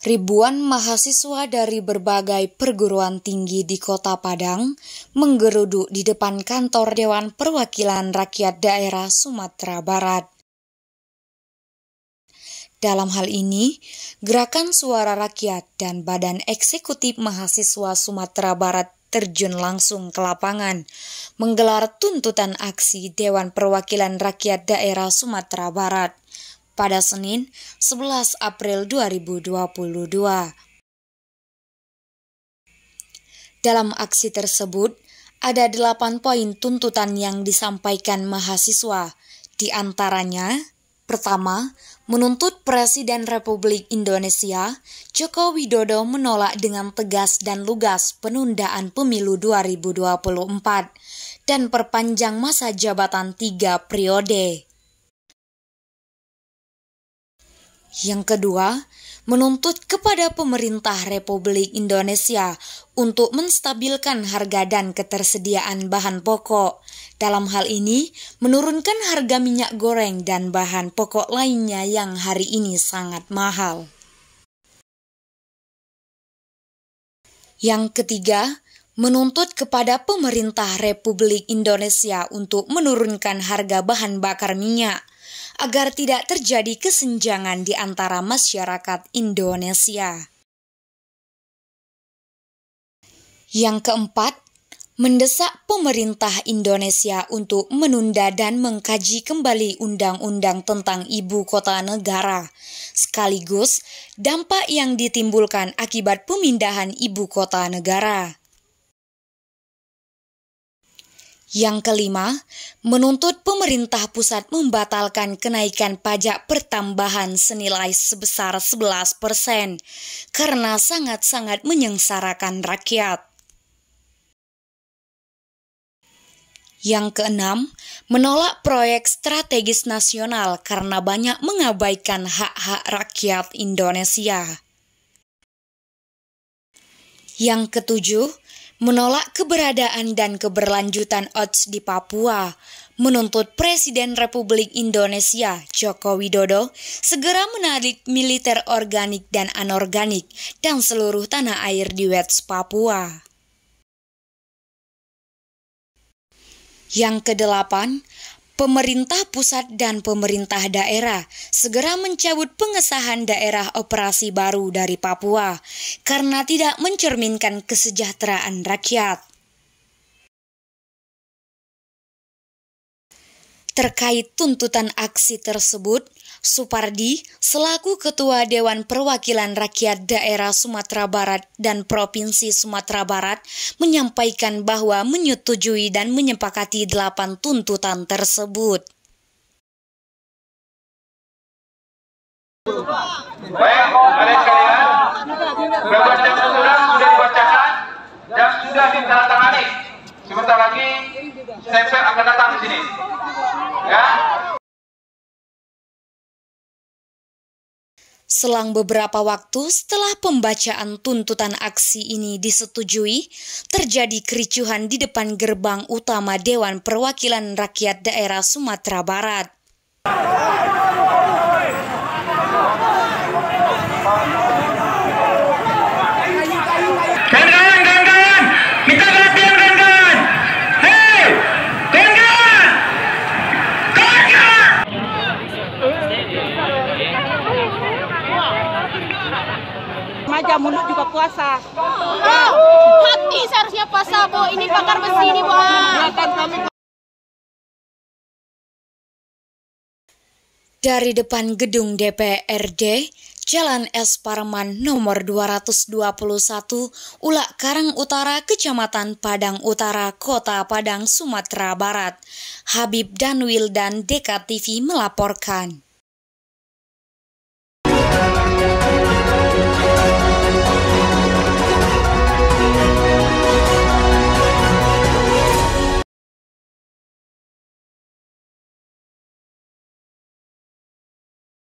Ribuan mahasiswa dari berbagai perguruan tinggi di Kota Padang menggeruduk di depan kantor Dewan Perwakilan Rakyat Daerah Sumatera Barat. Dalam hal ini, Gerakan Suara Rakyat dan Badan Eksekutif Mahasiswa Sumatera Barat terjun langsung ke lapangan, menggelar tuntutan aksi Dewan Perwakilan Rakyat Daerah Sumatera Barat pada Senin 11 April 2022. Dalam aksi tersebut, ada delapan poin tuntutan yang disampaikan mahasiswa, di antaranya Pertama, menuntut Presiden Republik Indonesia Joko Widodo menolak dengan tegas dan lugas penundaan pemilu 2024 dan perpanjang masa jabatan tiga periode. Yang kedua, menuntut kepada pemerintah Republik Indonesia untuk menstabilkan harga dan ketersediaan bahan pokok. Dalam hal ini, menurunkan harga minyak goreng dan bahan pokok lainnya yang hari ini sangat mahal. Yang ketiga, menuntut kepada pemerintah Republik Indonesia untuk menurunkan harga bahan bakar minyak agar tidak terjadi kesenjangan di antara masyarakat Indonesia. Yang keempat, mendesak pemerintah Indonesia untuk menunda dan mengkaji kembali undang-undang tentang ibu kota negara, sekaligus dampak yang ditimbulkan akibat pemindahan ibu kota negara. Yang kelima, menuntut pemerintah pusat membatalkan kenaikan pajak pertambahan senilai sebesar 11 persen karena sangat-sangat menyengsarakan rakyat. Yang keenam, menolak proyek strategis nasional karena banyak mengabaikan hak-hak rakyat Indonesia. Yang ketujuh, menolak keberadaan dan keberlanjutan OTS di Papua, menuntut Presiden Republik Indonesia Joko Widodo segera menarik militer organik dan anorganik dan seluruh tanah air di West Papua. Yang kedelapan, pemerintah pusat dan pemerintah daerah segera mencabut pengesahan daerah operasi baru dari Papua karena tidak mencerminkan kesejahteraan rakyat. Terkait tuntutan aksi tersebut, Supardi, selaku Ketua Dewan Perwakilan Rakyat Daerah Sumatera Barat dan Provinsi Sumatera Barat, menyampaikan bahwa menyetujui dan menyepakati delapan tuntutan tersebut. sebentar lagi Sempel akan datang di sini. Ya. Selang beberapa waktu setelah pembacaan tuntutan aksi ini disetujui, terjadi kericuhan di depan gerbang utama Dewan Perwakilan Rakyat Daerah Sumatera Barat. aja, mulut juga puasa. Oh, ya. Hati seharusnya puasa, Bu. Ini bakar besi ini, Bu. Dari depan gedung DPRD, Jalan Es Parman nomor 221, Ulak Karang Utara, Kecamatan Padang Utara, Kota Padang, Sumatera Barat. Habib Danwil dan Dekat TV melaporkan.